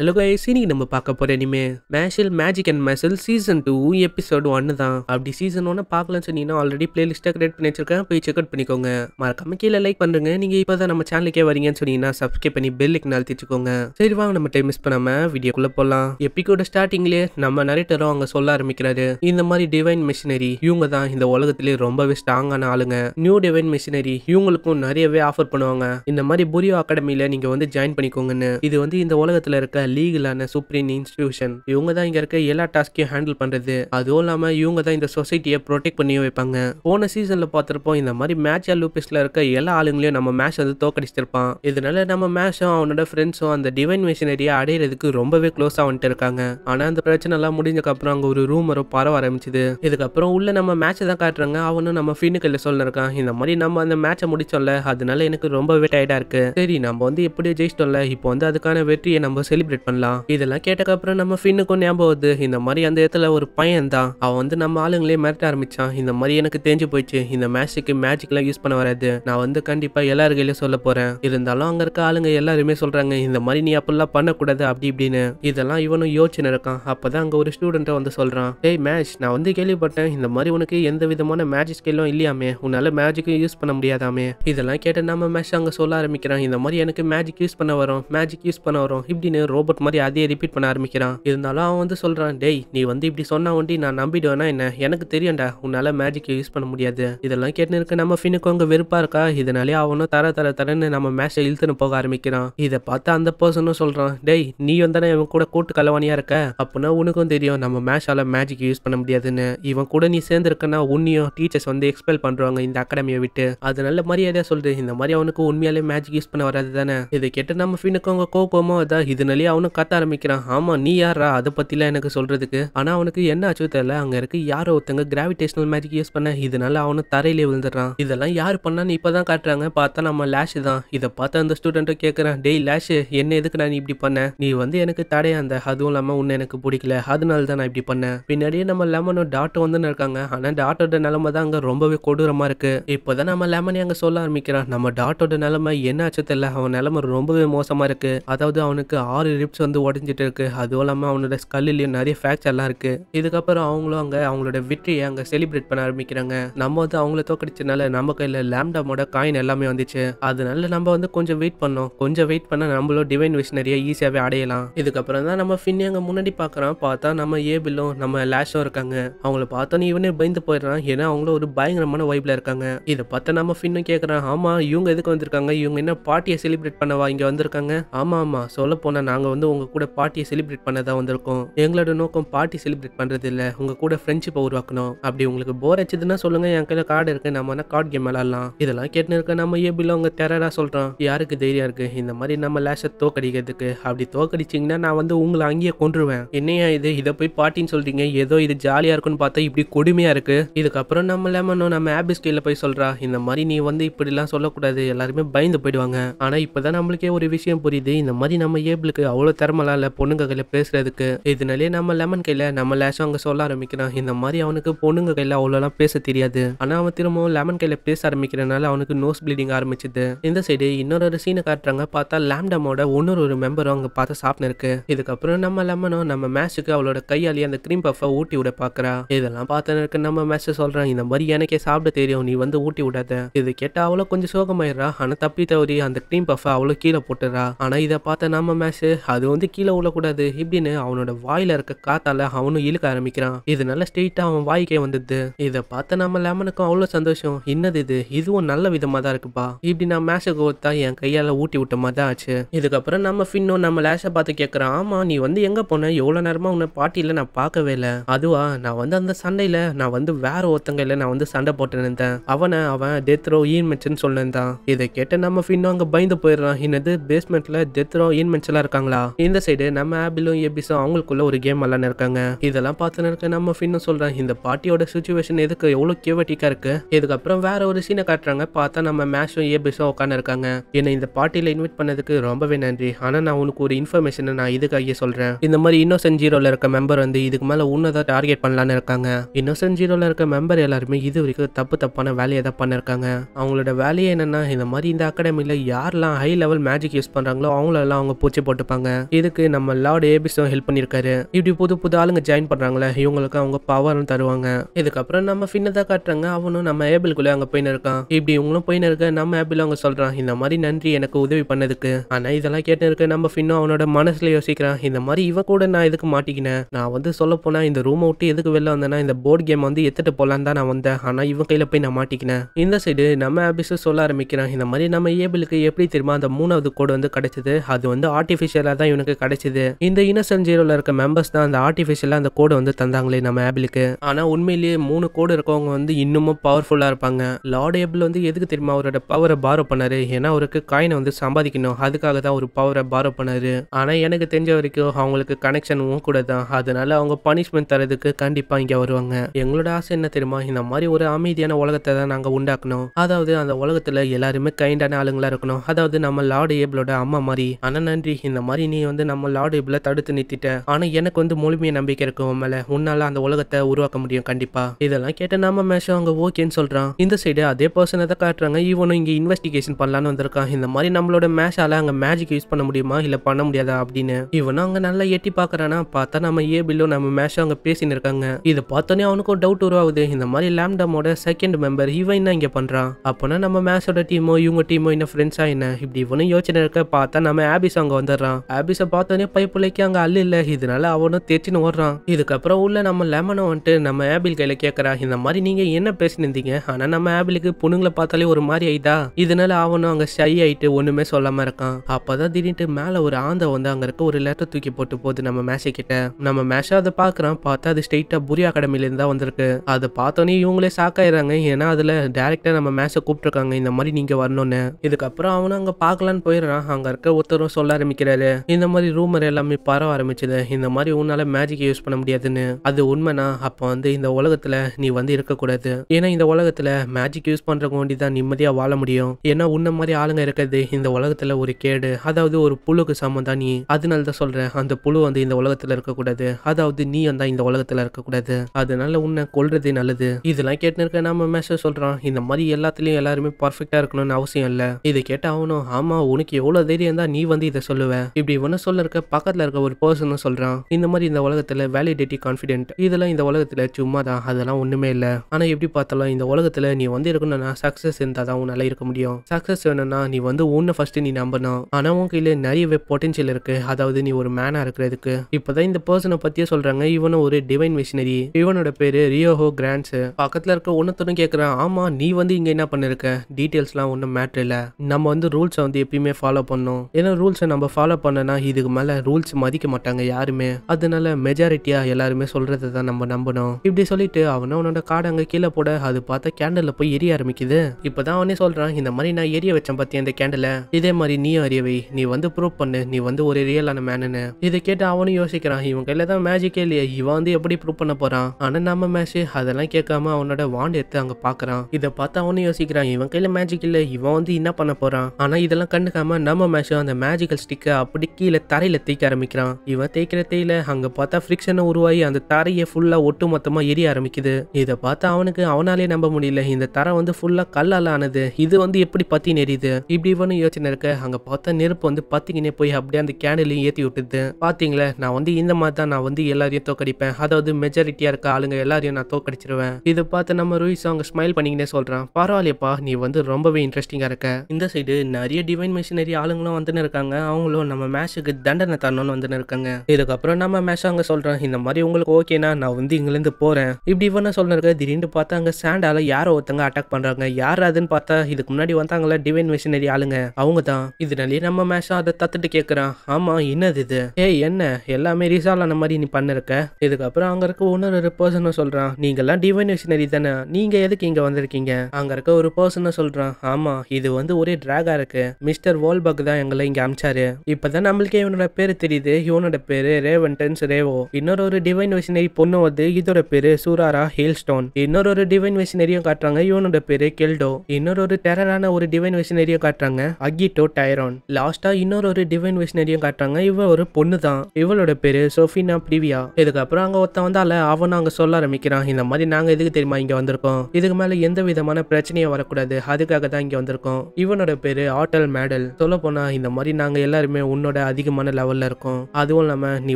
hello guys இன்னைக்கு நம்ம பார்க்க போகிற இனிமே மேஷில் மேஜிக் அண்ட் மேசல் சீசன் டூ எபிசோடு ஒன்று தான் அப்படி சீசன் ஒன்று பார்க்கலன்னு சொன்னீங்கன்னா ஆல்ரெடி பிளேலிஸ்ட்டாக கிரியேட் பண்ணி வச்சிருக்கேன் போய் செக் அவுட் பண்ணிக்கோங்க மறக்காம கீழே லைக் பண்ணுங்க நீங்கள் இப்போ தான் நம்ம சேனலுக்கே வரீங்கன்னு சொன்னீங்கன்னா சப்ஸ்கிரைப் பண்ணி பெல்லுக்கு நழுத்திச்சுக்கோங்க சரி வாங்க நம்ம டைம் மிஸ் பண்ணாம வீடியோக்குள்ளே போகலாம் எப்பிக்கோட ஸ்டார்டிங்லேயே நம்ம நிறைய அவங்க சொல்ல ஆரம்பிக்கிறாரு இந்த மாதிரி டிவைன் மிஷினரி இவங்க தான் இந்த உலகத்திலே ரொம்பவே ஸ்ட்ராங்கான ஆளுங்க நியூ டிவைன் மிஷினரி இவங்களுக்கும் நிறையவே ஆஃபர் பண்ணுவாங்க இந்த மாதிரி புரியோ அகாடமியில் நீங்கள் வந்து ஜாயின் பண்ணிக்கோங்கன்னு இது வந்து இந்த உலகத்தில் இருக்க லீகலான சுப்ரீம் இன்ஸ்டிடியூஷன் இவங்க தான் இங்க இருக்க எல்லா டாஸ்கையும் ஹேண்டில் பண்றது அதுவும் இல்லாம இவங்க தான் இந்த சொசைட்டியை ப்ரொடெக்ட் பண்ணி வைப்பாங்க போன சீசன்ல பாத்திருப்போம் இந்த மாதிரி மேட்சா லூபிஸ்ல இருக்க எல்லா ஆளுங்களையும் நம்ம மேட்ச் வந்து தோக்கடிச்சிருப்பான் இதனால நம்ம மேட்சும் அவனோட ஃப்ரெண்ட்ஸும் அந்த டிவைன் மிஷினரியை அடையிறதுக்கு ரொம்பவே க்ளோஸா வந்துட்டு இருக்காங்க ஆனா அந்த பிரச்சனை எல்லாம் முடிஞ்சக்கு அப்புறம் அங்க ஒரு ரூமரும் பரவ ஆரம்பிச்சது இதுக்கப்புறம் உள்ள நம்ம மேட்சை தான் காட்டுறாங்க அவனும் நம்ம ஃபினிக்கல்ல சொல்லிருக்கான் இந்த மாதிரி நம்ம அந்த மேட்சை முடிச்சோம்ல அதனால எனக்கு ரொம்பவே டயர்டா இருக்கு சரி நம்ம வந்து எப்படியோ ஜெயிச்சிட்டோம்ல இப்போ வந்து அதுக்கான வெற்றியை நம்ம செலிப்ரேட் செலிப்ரேட் பண்ணலாம் இதெல்லாம் அப்புறம் நம்ம ஃபின்னுக்கும் ஞாபகம் வருது இந்த மாதிரி அந்த இடத்துல ஒரு பையன் தான் அவன் வந்து நம்ம ஆளுங்களே மிரட்ட ஆரம்பிச்சான் இந்த மாதிரி எனக்கு தெரிஞ்சு போயிடுச்சு இந்த மேட்சுக்கு மேஜிக்லாம் யூஸ் பண்ண வராது நான் வந்து கண்டிப்பா எல்லாருக்கையிலும் சொல்ல போறேன் இருந்தாலும் அங்க இருக்க ஆளுங்க எல்லாருமே சொல்றாங்க இந்த மாதிரி நீ அப்படிலாம் பண்ணக்கூடாது அப்படி இப்படின்னு இதெல்லாம் இவனும் யோசனை இருக்கான் அப்பதான் அங்க ஒரு ஸ்டூடெண்ட்டை வந்து சொல்றான் டேய் மேஜ் நான் வந்து கேள்விப்பட்டேன் இந்த மாதிரி உனக்கு எந்த விதமான மேஜிக் ஸ்கில்லும் இல்லையாமே உன்னால மேஜிக்கும் யூஸ் பண்ண முடியாதாமே இதெல்லாம் கேட்ட நம்ம மேஷ் அங்க சொல்ல ஆரம்பிக்கிறான் இந்த மாதிரி எனக்கு மேஜிக் யூஸ் பண்ண வரும் மேஜிக் யூஸ் பண்ண வரும் இப்படின்னு ரோபோட் மாதிரி அதையே ரிப்பீட் பண்ண ஆரம்பிக்கிறான் இருந்தாலும் அவன் வந்து சொல்கிறான் டேய் நீ வந்து இப்படி சொன்னா வண்டி நான் நம்பிடுவேனா என்ன எனக்கு தெரியும்டா உன்னால் மேஜிக் யூஸ் பண்ண முடியாது இதெல்லாம் கேட்டுன்னு இருக்க நம்ம ஃபினுக்கு அவங்க வெறுப்பாக இருக்கா இதனாலே அவனும் தர தர தரன்னு நம்ம மேட்ச இழுத்துன்னு போக ஆரம்பிக்கிறான் இதை பார்த்து அந்த பர்சனும் சொல்கிறான் டேய் நீ வந்தானே இவன் கூட கூட்டு கலவானியா இருக்க அப்படின்னா உனக்கும் தெரியும் நம்ம மேட்சால மேஜிக் யூஸ் பண்ண முடியாதுன்னு இவன் கூட நீ சேர்ந்துருக்கனா உன்னையும் டீச்சர்ஸ் வந்து எக்ஸ்பெல் பண்ணுறாங்க இந்த அகாடமியை விட்டு அது நல்ல மரியாதையாக சொல்கிறது இந்த மாதிரி அவனுக்கு உண்மையாலே மேஜிக் யூஸ் பண்ண வராது தானே இதை கேட்டு நம்ம ஃபினுக்கு அவங்க கோபமோ அதான் இதனாலே அவனும் கத்த ஆரம்பிக்கிறான் ஆமா நீ யாரா அதை பத்திலாம் எனக்கு சொல்றதுக்கு ஆனா அவனுக்கு என்ன ஆச்சு தெரியல அங்க இருக்கு யாரோ ஒருத்தங்க கிராவிடேஷனல் மேஜிக் யூஸ் பண்ண இதனால அவனும் தரையிலே விழுந்துடுறான் இதெல்லாம் யார் பண்ணான்னு இப்பதான் காட்டுறாங்க பார்த்தா நம்ம லேஷ் தான் இதை பார்த்தா அந்த ஸ்டூடெண்ட்டை கேக்குறான் டேய் லேஷ் என்ன எதுக்கு நான் இப்படி பண்ணேன் நீ வந்து எனக்கு தடையா அந்த அதுவும் இல்லாம உன்னை எனக்கு பிடிக்கல அதனால தான் நான் இப்படி பண்ணேன் பின்னாடியே நம்ம லெமனும் டாட்டோ வந்து இருக்காங்க ஆனா டாட்டோட நிலைமை தான் அங்க ரொம்பவே கொடூரமா இருக்கு இப்பதான் நம்ம லெமனே அங்க சொல்ல ஆரம்பிக்கிறான் நம்ம டாட்டோட நிலைமை என்ன ஆச்சு தெரியல அவன் நிலைமை ரொம்பவே மோசமா இருக்கு அதாவது அவனுக்கு ஆறு ரிப்ஸ் வந்து உடஞ்சிட்டு இருக்குது அதுவும் இல்லாமல் அவனோட ஸ்கல்லையும் நிறைய ஃபேக்சர்லாம் இருக்குது இதுக்கப்புறம் அவங்களும் அங்கே அவங்களோட வெற்றியை அங்கே செலிப்ரேட் பண்ண ஆரம்பிக்கிறாங்க நம்ம வந்து அவங்கள தோக்கடிச்சனால நம்ம கையில் லேம்டமோட காயின் எல்லாமே வந்துச்சு அதனால நம்ம வந்து கொஞ்சம் வெயிட் பண்ணோம் கொஞ்சம் வெயிட் பண்ணால் நம்மளும் டிவைன் விஷனரியை ஈஸியாகவே அடையலாம் இதுக்கப்புறம் தான் நம்ம ஃபின்னி அங்கே முன்னாடி பார்க்குறோம் பார்த்தா நம்ம ஏபிலும் நம்ம லேஷும் இருக்காங்க அவங்கள பார்த்தோன்னு இவனே பயந்து போயிடுறான் ஏன்னா அவங்களும் ஒரு பயங்கரமான வைப்பில் இருக்காங்க இதை பார்த்தா நம்ம ஃபின்னும் கேட்குறான் ஆமாம் இவங்க எதுக்கு வந்திருக்காங்க இவங்க என்ன பார்ட்டியை செலிப்ரேட் பண்ணவா இங்கே வந்திருக்காங்க ஆமாம் ஆமாம் சொல்ல போனால் நாங்கள் வந்து உங்கள் கூட பார்ட்டியை செலிப்ரேட் பண்ண வந்திருக்கும் வந்திருக்கோம் எங்களோட நோக்கம் பார்ட்டி செலிப்ரேட் பண்ணுறது இல்லை உங்கள் கூட ஃப்ரெண்ட்ஷிப்பை உருவாக்கணும் அப்படி உங்களுக்கு போர் அடிச்சதுன்னா சொல்லுங்க என் கையில் கார்டு இருக்குது நம்ம வேணால் கார்டு கேம் விளாட்லாம் இதெல்லாம் கேட்டுன்னு இருக்க நம்ம ஏபியில் அவங்க டெரராக சொல்கிறோம் யாருக்கு தைரியம் இருக்கு இந்த மாதிரி நம்ம லேஷை தோக்கடிக்கிறதுக்கு அப்படி தோக்கடிச்சிங்கன்னா நான் வந்து உங்களை அங்கேயே கொண்டுருவேன் என்னையா இது இதை போய் பாட்டின்னு சொல்றீங்க ஏதோ இது ஜாலியாக இருக்குன்னு பார்த்தா இப்படி கொடுமையாக இருக்கு இதுக்கப்புறம் நம்ம லெமனோ நம்ம ஆபிஸ் கீழே போய் சொல்கிறா இந்த மாதிரி நீ வந்து இப்படிலாம் சொல்லக்கூடாது எல்லாருமே பயந்து போயிடுவாங்க ஆனால் இப்போதான் நம்மளுக்கே ஒரு விஷயம் புரியுது இந்த மாதிரி நம்ம ஏபிளுக்கு அவ்வளோ அவ்வளோ திறமலாம் இல்லை பொண்ணுங்க கையில் பேசுறதுக்கு இதனாலே நம்ம லெமன் கையில் நம்ம லேஷம் அங்கே சொல்ல ஆரம்பிக்கிறான் இந்த மாதிரி அவனுக்கு பொண்ணுங்க கையில் அவ்வளோலாம் பேச தெரியாது ஆனால் அவன் திரும்பவும் லெமன் கையில் பேச ஆரம்பிக்கிறனால அவனுக்கு நோஸ் ப்ளீடிங் ஆரம்பிச்சுது இந்த சைடு இன்னொரு ஒரு சீனை காட்டுறாங்க பார்த்தா லேம்டமோட இன்னொரு ஒரு மெம்பரும் அங்கே பார்த்து சாப்பிட்டு இருக்கு இதுக்கப்புறம் நம்ம லெமனும் நம்ம மேஷுக்கு அவளோட கையாலேயே அந்த க்ரீம் பஃபை ஊட்டி விட பார்க்குறா இதெல்லாம் பார்த்து நம்ம மேட்ச் சொல்கிறான் இந்த மாதிரி எனக்கே சாப்பிட தெரியும் நீ வந்து ஊட்டி விடாத இது கேட்டால் அவ்வளோ கொஞ்சம் சோகமாயிடுறா ஆனால் தப்பி தவறி அந்த க்ரீம் பஃபை அவ்வளோ கீழே போட்டுறா ஆனால் இதை பார்த்த நம்ம மேட்ச் அது வந்து கீழே விழக்கூடாது இப்படின்னு அவனோட வாயில இருக்க காத்தால அவனும் இழுக்க ஆரம்பிக்கிறான் இதனால ஸ்ட்ரெயிட்டா அவன் வாய்க்கே வந்தது இதை பார்த்த நம்ம லெமனுக்கும் அவ்வளோ சந்தோஷம் என்னது இது இதுவும் நல்ல விதமாக தான் இருக்குப்பா இப்படி நான் மேஷ கோத்தா என் கையால் ஊட்டி விட்ட மாதிரி தான் ஆச்சு இதுக்கப்புறம் நம்ம ஃபின்னும் நம்ம லேஷை பார்த்து கேட்குறான் ஆமாம் நீ வந்து எங்கே போன எவ்வளோ நேரமாக உன்னை பாட்டியில் நான் பார்க்கவே இல்லை அதுவா நான் வந்து அந்த சண்டையில் நான் வந்து வேற இல்ல நான் வந்து சண்டை போட்டு நின்றேன் அவனை அவன் டெத்ரோ ஈன் மெச்சன் சொல்லியிருந்தான் இதை கேட்ட நம்ம ஃபின்னும் அங்கே பயந்து போயிடுறான் என்னது பேஸ்மெண்ட்டில் டெத்ரோ ஈன் மெச்சலாக இருக்காங்களா இந்த சைடு நம்ம ஆபிலும் எபிசும் அவங்களுக்குள்ள ஒரு கேம் எல்லாம் இருக்காங்க இதெல்லாம் பார்த்துன்னு இருக்க நம்ம ஃபின்னும் சொல்றேன் இந்த பாட்டியோட சுச்சுவேஷன் எதுக்கு எவ்வளவு கேவட்டிக்கா இருக்கு இதுக்கப்புறம் வேற ஒரு சீனை காட்டுறாங்க பார்த்தா நம்ம மேஷும் ஏபிஸும் உட்காந்து இருக்காங்க என்னை இந்த பாட்டியில இன்வைட் பண்ணதுக்கு ரொம்பவே நன்றி ஆனா நான் உனக்கு ஒரு இன்ஃபர்மேஷனை நான் இதுக்காக சொல்றேன் இந்த மாதிரி இன்னோசன் ஜீரோல இருக்க மெம்பர் வந்து இதுக்கு மேல உன்னதான் டார்கெட் பண்ணலான்னு இருக்காங்க இன்னோசன் ஜீரோல இருக்க மெம்பர் எல்லாருமே இது வரைக்கும் தப்பு தப்பான வேலையை தான் பண்ணிருக்காங்க அவங்களோட வேலையை என்னன்னா இந்த மாதிரி இந்த அகாடமியில யாரெல்லாம் ஹை லெவல் மேஜிக் யூஸ் பண்றாங்களோ அவங்களெல்லாம் அவங்க பூச்சி போட்டுப்பாங்க சொல்கிறாங்க இதுக்கு நம்ம லார்டு ஏபிஸும் ஹெல்ப் பண்ணியிருக்காரு இப்படி புது புது ஆளுங்க ஜாயின் பண்றாங்களே இவங்களுக்கு அவங்க பவரும் தருவாங்க இதுக்கப்புறம் நம்ம ஃபின்னை தான் காட்டுறாங்க அவனும் நம்ம ஏபிள்குள்ளே அங்கே போயின்னு இருக்கான் இப்படி இவங்களும் போயின்னு இருக்க நம்ம ஏபிள் அவங்க சொல்றான் இந்த மாதிரி நன்றி எனக்கு உதவி பண்ணதுக்கு ஆனா இதெல்லாம் கேட்டு இருக்க நம்ம ஃபின்னும் அவனோட மனசுல யோசிக்கிறான் இந்த மாதிரி இவன் கூட நான் இதுக்கு மாட்டிக்கினேன் நான் வந்து சொல்ல போனா இந்த ரூமை விட்டு எதுக்கு வெளில வந்தேன்னா இந்த போர்டு கேம் வந்து எத்துட்டு போகலான்னு தான் நான் வந்தேன் ஆனால் இவன் கையில் போய் நான் மாட்டிக்கினேன் இந்த சைடு நம்ம ஆபிஸும் சொல்ல ஆரம்பிக்கிறான் இந்த மாதிரி நம்ம ஏபிளுக்கு எப்படி தெரியுமா அந்த மூணாவது கோடு வந்து கிடைச்சது அது வந்து ஆர்டிஃபிஷியலாக ஆர்டிஃபிஷியலாக தான் இவனுக்கு கிடைச்சிது இந்த இனசென்ட் ஜீரோவில் இருக்க மெம்பர்ஸ் தான் அந்த ஆர்டிஃபிஷியலாக அந்த கோடை வந்து தந்தாங்களே நம்ம ஆபிளுக்கு ஆனால் உண்மையிலேயே மூணு கோடு இருக்கவங்க வந்து இன்னமும் பவர்ஃபுல்லாக இருப்பாங்க லார்ட் ஏபிள் வந்து எதுக்கு தெரியுமா அவரோட பவரை பாரோ பண்ணாரு ஏன்னா அவருக்கு காயினை வந்து சம்பாதிக்கணும் அதுக்காக தான் ஒரு பவரை பாரோ பண்ணாரு ஆனால் எனக்கு தெரிஞ்ச வரைக்கும் அவங்களுக்கு கனெக்ஷனும் கூட தான் அதனால அவங்க பனிஷ்மெண்ட் தரதுக்கு கண்டிப்பாக இங்கே வருவாங்க எங்களோட ஆசை என்ன தெரியுமா இந்த மாதிரி ஒரு அமைதியான உலகத்தை தான் நாங்கள் உண்டாக்கணும் அதாவது அந்த உலகத்தில் எல்லாருமே கைண்டான ஆளுங்களாக இருக்கணும் அதாவது நம்ம லார்டு ஏபிளோட அம்மா மாதிரி ஆனால் நன்றி இந்த மாதிரி மாதிரி நீ வந்து நம்ம லார்டு இப்ல தடுத்து நிறுத்திட்ட ஆனா எனக்கு வந்து முழுமையை நம்பிக்கை இருக்கும் மேல உன்னால அந்த உலகத்தை உருவாக்க முடியும் கண்டிப்பா இதெல்லாம் கேட்ட நாம மேஷம் அவங்க ஓகேன்னு சொல்றான் இந்த சைடு அதே பர்சனை தான் காட்டுறாங்க இவனும் இங்க இன்வெஸ்டிகேஷன் பண்ணலான்னு வந்திருக்கான் இந்த மாதிரி நம்மளோட மேஷால அங்க மேஜிக் யூஸ் பண்ண முடியுமா இல்ல பண்ண முடியாதா அப்படின்னு இவனும் அங்க நல்லா எட்டி பாக்குறானா பார்த்தா நம்ம ஏ பில்லோ நம்ம மேஷம் அங்கே பேசின்னு இருக்காங்க இதை பார்த்தோன்னே அவனுக்கும் டவுட் உருவாகுது இந்த மாதிரி லேம்டமோட செகண்ட் மெம்பர் இவன் என்ன இங்க பண்றான் அப்போனா நம்ம மேஷோட டீமோ இவங்க டீமோ என்ன ஃப்ரெண்ட்ஸா என்ன இப்படி இவனும் யோசனை இருக்க பார்த்தா நம்ம ஆபிஸ் அங்கே வந்துடுறான் ஆபிஸை பார்த்தோன்னே பிள்ளைக்கு அங்கே அல்ல இல்லை இதனால அவனும் தேச்சின்னு ஓடுறான் இதுக்கப்புறம் உள்ள நம்ம லெமனை வந்துட்டு நம்ம ஆபிள் கையில் கேட்குறா இந்த மாதிரி நீங்கள் என்ன பேசினிருந்தீங்க ஆனால் நம்ம ஆபிளுக்கு பொண்ணுங்களை பார்த்தாலே ஒரு மாதிரி ஆயிதா இதனால அவனும் அங்கே ஷை ஆயிட்டு ஒன்றுமே சொல்லாமல் இருக்கான் அப்பதான் திடீர்னு மேலே ஒரு ஆந்தை வந்து அங்கே இருக்க ஒரு லெட்டர் தூக்கி போட்டு போகுது நம்ம மேஷ கிட்ட நம்ம மேஷ அதை பார்க்குறான் பார்த்தா அது ஸ்ட்ரெயிட்டாக புரி அகாடமிலேருந்து தான் வந்திருக்கு அதை பார்த்தோன்னே இவங்களே சாக்காயிடுறாங்க ஏன்னா அதில் டேரெக்டாக நம்ம மேஷை கூப்பிட்ருக்காங்க இந்த மாதிரி நீங்கள் வரணும்னு இதுக்கப்புறம் அவனும் அங்கே பார்க்கலான்னு போயிடுறான் அங்கே இருக்க ஒருத்தரும் சொல்ல ஆரம்பிக்கிறாரு இந்த மாதிரி ரூமர் எல்லாமே பரவ ஆரம்பிச்சது இந்த மாதிரி உன்னால மேஜிக் யூஸ் பண்ண முடியாதுன்னு அது உண்மைனா அப்போ வந்து இந்த உலகத்துல நீ வந்து இருக்கக்கூடாது ஏன்னா இந்த உலகத்துல மேஜிக் யூஸ் பண்றவங்க வேண்டி தான் நிம்மதியா வாழ முடியும் ஏன்னா உன்ன மாதிரி ஆளுங்க இருக்கிறது இந்த உலகத்துல ஒரு கேடு அதாவது ஒரு புழுக்கு சமம் தான் நீ அதனால தான் சொல்றேன் அந்த புழு வந்து இந்த உலகத்துல இருக்கக்கூடாது அதாவது நீ வந்தா இந்த உலகத்துல இருக்கக்கூடாது அதனால உன்னை கொள்றதே நல்லது இதெல்லாம் கேட்டு இருக்க நம்ம மேசேஜ் சொல்றோம் இந்த மாதிரி எல்லாத்துலயும் எல்லாருமே பர்ஃபெக்டா இருக்கணும்னு அவசியம் இல்ல இதை கேட்டு ஆமா உனக்கு எவ்வளவு தைரியம் தான் நீ வந்து இதை சொல்லுவேன் இப்படி இப்படி ஒன்று சொல்ல இருக்க பக்கத்தில் இருக்க ஒரு பர்சனும் சொல்கிறான் இந்த மாதிரி இந்த உலகத்தில் வேலிடேட்டி கான்ஃபிடென்ட் இதெல்லாம் இந்த உலகத்தில் சும்மா தான் அதெல்லாம் ஒன்றுமே இல்லை ஆனால் எப்படி பார்த்தாலும் இந்த உலகத்தில் நீ வந்து இருக்கணும்னா சக்ஸஸ் இருந்தால் தான் உன்னால் இருக்க முடியும் சக்ஸஸ் வேணும்னா நீ வந்து உன்னை ஃபஸ்ட்டு நீ நம்பணும் ஆனால் உன் கையில் நிறையவே பொட்டென்ஷியல் இருக்குது அதாவது நீ ஒரு மேனாக இருக்கிறதுக்கு இப்போ தான் இந்த பர்சனை பற்றியே சொல்கிறாங்க இவனும் ஒரு டிவைன் மிஷினரி இவனோட பேர் ரியோஹோ கிராண்ட்ஸ் பக்கத்தில் இருக்க ஒன்றுத்தனும் கேட்குறான் ஆமாம் நீ வந்து இங்கே என்ன பண்ணிருக்க டீட்டெயில்ஸ்லாம் ஒன்றும் மேட்ரு இல்லை நம்ம வந்து ரூல்ஸை வந்து எப்பயுமே ஃபாலோ பண்ணும் ஏன்னா ரூல்ஸை நம்ம ஃபாலோ பண்ண என்னன்னா இதுக்கு மேல ரூல்ஸ் மதிக்க மாட்டாங்க யாருமே அதனால மெஜாரிட்டியா எல்லாருமே சொல்றதை தான் நம்ம நம்பணும் இப்படி சொல்லிட்டு அவனும் அவனோட காடை அங்க கீழே போட அது பார்த்தா கேண்டல்ல போய் எரிய ஆரம்பிக்குது இப்பதான் அவனே சொல்றான் இந்த மாதிரி நான் எரிய வச்சேன் பத்தி அந்த கேண்டல இதே மாதிரி நீ அறியவை நீ வந்து ப்ரூவ் பண்ணு நீ வந்து ஒரு ரியலான மேனு இதை கேட்டு அவனும் யோசிக்கிறான் இவன் கையில தான் மேஜிக்கே இல்லையே இவன் வந்து எப்படி ப்ரூவ் பண்ண போறான் ஆனா நம்ம மேஷ் அதெல்லாம் கேட்காம அவனோட வாண்ட் எடுத்து அங்க பாக்குறான் இதை பார்த்து அவனும் யோசிக்கிறான் இவன் கையில மேஜிக் இல்ல இவன் வந்து என்ன பண்ண போறான் ஆனா இதெல்லாம் கண்டுக்காம நம்ம மேஷ் அந்த மேஜிக்கல் ஸ்டிக்கை அப்படி கீழே தரையில் தேய்க்க ஆரம்பிக்கிறான் இவன் தேய்க்கிற தேயில அங்க பார்த்தா ஃப்ரிக்ஷனை உருவாகி அந்த தரையை ஃபுல்லா ஒட்டு மொத்தமா எரிய ஆரம்பிக்குது இதை பார்த்தா அவனுக்கு அவனாலே நம்ப முடியல இந்த தரை வந்து ஃபுல்லா கல்லால ஆனது இது வந்து எப்படி பத்தி நெறியுது இப்படி இவனு யோசனை இருக்க அங்க பார்த்தா நெருப்பு வந்து பத்திக்கினே போய் அப்படியே அந்த கேண்டிலையும் ஏற்றி விட்டுது பாத்தீங்களா நான் வந்து இந்த மாதிரி தான் நான் வந்து எல்லாரையும் தோக்கடிப்பேன் அதாவது மெஜாரிட்டியா இருக்க ஆளுங்க எல்லாரையும் நான் தோக்கடிச்சிருவேன் இதை பார்த்து நம்ம ரோஹித் அவங்க ஸ்மைல் பண்ணிக்கினே சொல்கிறான் பரவாயில்லப்பா நீ வந்து ரொம்பவே இன்ட்ரெஸ்டிங்கா இருக்க இந்த சைடு நிறைய டிவைன் மிஷினரி ஆளுங்களும் வந்துன்னு இருக்காங்க அவங்களும் நம்ம மேஷுக்கு தண்டனை தரணும்னு வந்துன்னு இருக்காங்க இதுக்கப்புறம் நம்ம மேஷ் அங்கே சொல்கிறேன் இந்த மாதிரி உங்களுக்கு ஓகேனா நான் வந்து இங்கேருந்து போகிறேன் இப்படி இவன சொல்லிருக்க திடீர்னு பார்த்தா அங்கே சாண்டால யாரோ ஒருத்தங்க அட்டாக் பண்ணுறாங்க யார் அதுன்னு பார்த்தா இதுக்கு முன்னாடி வந்தாங்களா டிவைன் மிஷினரி ஆளுங்க அவங்க தான் இதனாலேயே நம்ம மேஷம் அதை தத்துட்டு கேட்குறான் ஆமாம் என்னது இது ஏய் என்ன எல்லாமே ரிசால்வ் ஆன மாதிரி நீ பண்ணிருக்க இதுக்கப்புறம் அங்கே இருக்க இன்னொரு பர்சனும் சொல்கிறான் எல்லாம் டிவைன் மிஷினரி தானே நீங்கள் எதுக்கு இங்கே வந்திருக்கீங்க அங்கே இருக்க ஒரு பர்சனும் சொல்கிறான் ஆமாம் இது வந்து ஒரே டிராகா இருக்குது மிஸ்டர் வால்பக் தான் எங்களை இங்கே அமிச்சாரு இப்போ நம்மளுக்கே இவனோட பேர் தெரியுது இவனோட பேர் ரேவன் டென்ஸ் ரேவோ இன்னொரு ஒரு டிவைன் வெஷினரி பொண்ணு வந்து இதோட பேரு சூராரா ஸ்டோன் இன்னொரு ஒரு டிவைன் வெஷினரியும் காட்டுறாங்க இவனோட பேரு கெல்டோ இன்னொரு ஒரு டெரரான ஒரு டிவைன் வெஷினரியும் காட்டுறாங்க அகிட்டோ டைரான் லாஸ்டா இன்னொரு ஒரு டிவைன் வெஷினரியும் காட்டுறாங்க இவ ஒரு பொண்ணு தான் இவளோட பேரு சோஃபினா பிரிவியா இதுக்கப்புறம் அங்க ஒருத்தன் வந்தால அவன் அங்க சொல்ல ஆரம்பிக்கிறான் இந்த மாதிரி நாங்க எதுக்கு தெரியுமா இங்க வந்திருக்கோம் இதுக்கு மேல எந்த விதமான பிரச்சனையும் வரக்கூடாது அதுக்காக தான் இங்க வந்திருக்கோம் இவனோட பேரு ஆட்டல் மேடல் சொல்ல போனா இந்த மாதிரி நாங்க எல்லாருமே உன்னோட விட அதிகமான லெவலில் இருக்கும் அதுவும் இல்லாமல் நீ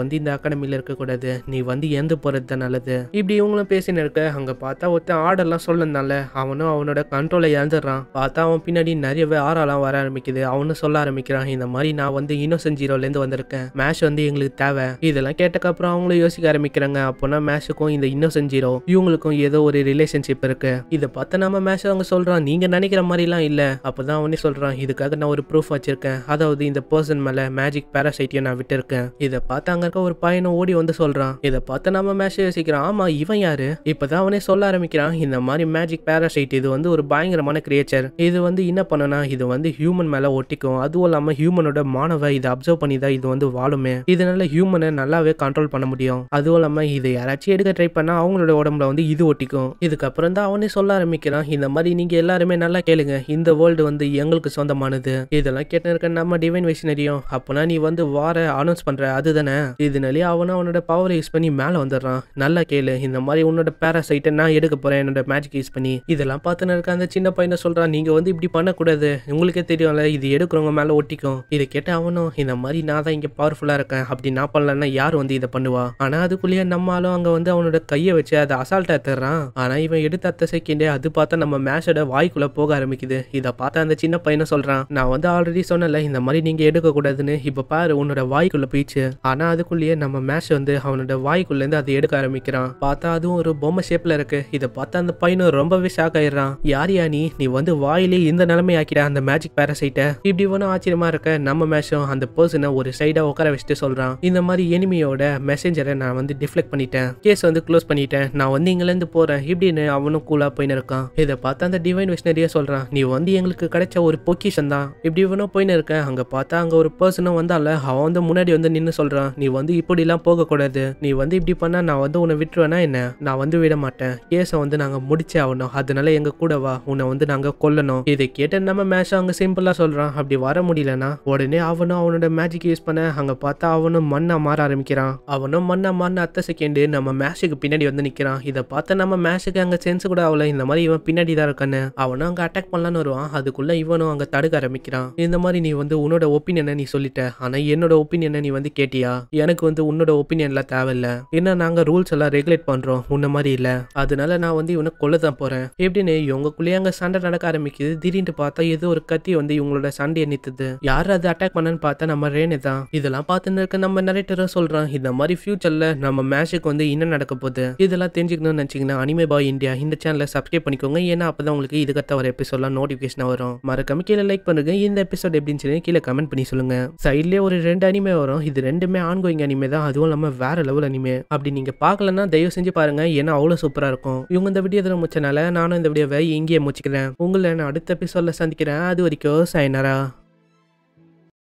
வந்து இந்த அகாடமியில் இருக்கக்கூடாது நீ வந்து இறந்து போகிறது தான் நல்லது இப்படி இவங்களும் பேசினிருக்க அங்க அங்கே பார்த்தா ஒருத்தன் ஆர்டர்லாம் சொல்லனால அவனும் அவனோட கண்ட்ரோலை இழந்துடுறான் பார்த்தா அவன் பின்னாடி நிறையவே ஆறாலாம் வர ஆரம்பிக்குது அவனும் சொல்ல ஆரம்பிக்கிறான் இந்த மாதிரி நான் வந்து இன்னோசன் இருந்து வந்திருக்கேன் மேஷ் வந்து எங்களுக்கு தேவை இதெல்லாம் கேட்டக்கப்புறம் அவங்களும் யோசிக்க ஆரம்பிக்கிறாங்க அப்போனா மேஷுக்கும் இந்த இன்னோசன் ஜீரோ இவங்களுக்கும் ஏதோ ஒரு ரிலேஷன்ஷிப் இருக்கு இதை பார்த்து நம்ம மேஷ் அவங்க சொல்கிறான் நீங்கள் நினைக்கிற மாதிரிலாம் இல்லை இல்ல அப்பதான் அவனே சொல்கிறான் இதுக்காக நான் ஒரு ப்ரூஃப் வச்சுருக்கேன் அதாவது இந்த பர்சன் மேலே மேஜிக் பேராசைட்டையும் நான் விட்டுருக்கேன் இதை பார்த்து அங்க இருக்க ஒரு பையனை ஓடி வந்து சொல்றான் இதை பார்த்து நம்ம மேஷ யோசிக்கிறான் ஆமா இவன் யாரு இப்பதான் அவனே சொல்ல ஆரம்பிக்கிறான் இந்த மாதிரி மேஜிக் பேராசைட் இது வந்து ஒரு பயங்கரமான கிரியேச்சர் இது வந்து என்ன பண்ணுனா இது வந்து ஹியூமன் மேல ஒட்டிக்கும் அதுவும் இல்லாம ஹியூமனோட மாணவ இதை அப்சர்வ் பண்ணி தான் இது வந்து வாழுமே இதனால ஹியூமனை நல்லாவே கண்ட்ரோல் பண்ண முடியும் அதுவும் இல்லாம இதை யாராச்சும் எடுக்க ட்ரை பண்ணா அவங்களோட உடம்புல வந்து இது ஒட்டிக்கும் இதுக்கப்புறம் தான் அவனே சொல்ல ஆரம்பிக்கிறான் இந்த மாதிரி நீங்க எல்லாருமே நல்லா கேளுங்க இந்த வேர்ல்டு வந்து எங்களுக்கு சொந்தமானது இதெல்லாம் கேட்டு இருக்க நம்ம டிவைன் மிஷினரியும் அப்ப அப்போனா நீ வந்து வார அனௌன்ஸ் பண்ணுற அது தானே இதனாலே அவனை அவனோட பவர் யூஸ் பண்ணி மேலே வந்துடுறான் நல்லா கேளு இந்த மாதிரி உன்னோட பேராசைட்டை நான் எடுக்க போகிறேன் என்னோட மேஜிக் யூஸ் பண்ணி இதெல்லாம் பார்த்துன்னு இருக்க அந்த சின்ன பையனை சொல்கிறான் நீங்கள் வந்து இப்படி பண்ணக்கூடாது உங்களுக்கே தெரியும்ல இது எடுக்கிறவங்க மேலே ஒட்டிக்கும் இதை கேட்ட அவனும் இந்த மாதிரி நான் தான் இங்கே பவர்ஃபுல்லாக இருக்கேன் அப்படி நான் பண்ணலன்னா யார் வந்து இதை பண்ணுவா ஆனால் அதுக்குள்ளேயே நம்மளும் அங்கே வந்து அவனோட கையை வச்சு அதை அசால்ட்டாக தர்றான் ஆனால் இவன் எடுத்த அத்த செகண்டே அது பார்த்தா நம்ம மேஷோட வாய்க்குள்ளே போக ஆரம்பிக்குது இதை பார்த்தா அந்த சின்ன பையனை சொல்கிறான் நான் வந்து ஆல்ரெடி சொன்னல இந்த மாதிரி நீங்கள் எடுக்கக்கூடாதுன்னு இப்போ பாரு உன்னோட வாய்க்குள்ள போயிச்சு ஆனா அதுக்குள்ளேயே நம்ம மேஷ் வந்து அவனோட வாய்க்குள்ள இருந்து அதை எடுக்க ஆரம்பிக்கிறான் பார்த்தா அதுவும் ஒரு பொம்மை ஷேப்ல இருக்கு இதை பார்த்தா அந்த பையனும் ரொம்பவே ஷாக் ஆயிடுறான் யார் யா நீ நீ வந்து வாயிலே இந்த நிலைமை ஆக்கிட அந்த மேஜிக் பேரசைட்டை இப்படி ஒன்றும் ஆச்சரியமா இருக்க நம்ம மேஷும் அந்த பர்சனை ஒரு சைடா உட்கார வச்சுட்டு சொல்றான் இந்த மாதிரி எனிமையோட மெசேஞ்சரை நான் வந்து டிஃப்ளெக்ட் பண்ணிட்டேன் கேஸ் வந்து க்ளோஸ் பண்ணிட்டேன் நான் வந்து இங்கிலேருந்து போறேன் இப்படின்னு அவனும் கூலா போயின்னு இருக்கான் இதை பார்த்தா அந்த டிவைன் விஷ்ணரியா சொல்றான் நீ வந்து எங்களுக்கு கிடைச்ச ஒரு பொக்கிஷன் தான் இப்படி இவனும் போயின்னு இருக்கேன் அங்க பார்த்தா அங்க ஒரு பர்சன பையனும் வந்தால அவன் வந்து முன்னாடி வந்து நின்று சொல்கிறான் நீ வந்து இப்படிலாம் போகக்கூடாது நீ வந்து இப்படி பண்ணா நான் வந்து உன்னை விட்டுருவேனா என்ன நான் வந்து விட மாட்டேன் கேச வந்து நாங்கள் முடிச்சே ஆகணும் அதனால எங்கள் கூட வா உன்னை வந்து நாங்கள் கொல்லணும் இதை கேட்ட நம்ம மேஷ அங்கே சிம்பிளாக சொல்கிறான் அப்படி வர முடியலன்னா உடனே அவனும் அவனோட மேஜிக் யூஸ் பண்ண அங்கே பார்த்தா அவனும் மண்ணா மாற ஆரம்பிக்கிறான் அவனும் மண்ணா மாறின அத்தை செகண்டு நம்ம மேஷுக்கு பின்னாடி வந்து நிற்கிறான் இதை பார்த்தா நம்ம மேஷுக்கு அங்கே சென்ஸ் கூட ஆகல இந்த மாதிரி இவன் பின்னாடி தான் இருக்கான்னு அவனும் அங்கே அட்டாக் பண்ணலான்னு வருவான் அதுக்குள்ளே இவனும் அங்கே தடுக்க ஆரம்பிக்கிறான் இந்த மாதிரி நீ வந்து உன்னோட ஒப்பீனியனை நீ சொல்லிட்ட கேட்டேன் ஆனால் என்னோட ஒப்பீனியனை நீ வந்து கேட்டியா எனக்கு வந்து உன்னோட ஒப்பீனியன்லாம் தேவையில்லை ஏன்னா நாங்கள் ரூல்ஸ் எல்லாம் ரெகுலேட் பண்ணுறோம் உன்ன மாதிரி இல்லை அதனால நான் வந்து இவனை கொல்ல தான் போகிறேன் எப்படின்னு இவங்கக்குள்ளேயே அங்கே சண்டை நடக்க ஆரம்பிக்குது திடீர்னு பார்த்தா ஏதோ ஒரு கத்தி வந்து இவங்களோட சண்டையை நிறுத்துது யார் அது அட்டாக் பண்ணனு பார்த்தா நம்ம ரேனு தான் இதெல்லாம் பார்த்துன்னு இருக்க நம்ம நிறைய சொல்கிறான் இந்த மாதிரி ஃபியூச்சரில் நம்ம மேட்சுக்கு வந்து என்ன நடக்க போகுது இதெல்லாம் தெரிஞ்சுக்கணும்னு நினச்சிங்கன்னா அனிமே பாய் இந்தியா இந்த சேனலை சப்ஸ்கிரைப் பண்ணிக்கோங்க ஏன்னா அப்போ தான் உங்களுக்கு இதுக்கத்த வர எபிசோட்லாம் நோட்டிஃபிகேஷன் வரும் மறக்காம கீழே லைக் பண்ணுங்க இந்த எபிசோட் எப்படின்னு சொல்லி கீழே கமெண்ட் பண்ணி சொல்லுங்கள் சைட்லேயே ஒரு ரெண்டு அனிமே வரும் இது ரெண்டுமே ஆன்கோயிங் அனிமே தான் அதுவும் இல்லாமல் வேற லெவல் அனிமே அப்படி நீங்கள் பார்க்கலன்னா தயவு செஞ்சு பாருங்க ஏன்னா அவ்வளோ சூப்பராக இருக்கும் இவங்க இந்த வீடியோ இதில் முடிச்சனால நானும் இந்த வீடியோவை இங்கேயே முடிச்சுக்கிறேன் உங்களை நான் அடுத்த எபிசோடில் சந்திக்கிறேன் அது வரைக்கும் சைனரா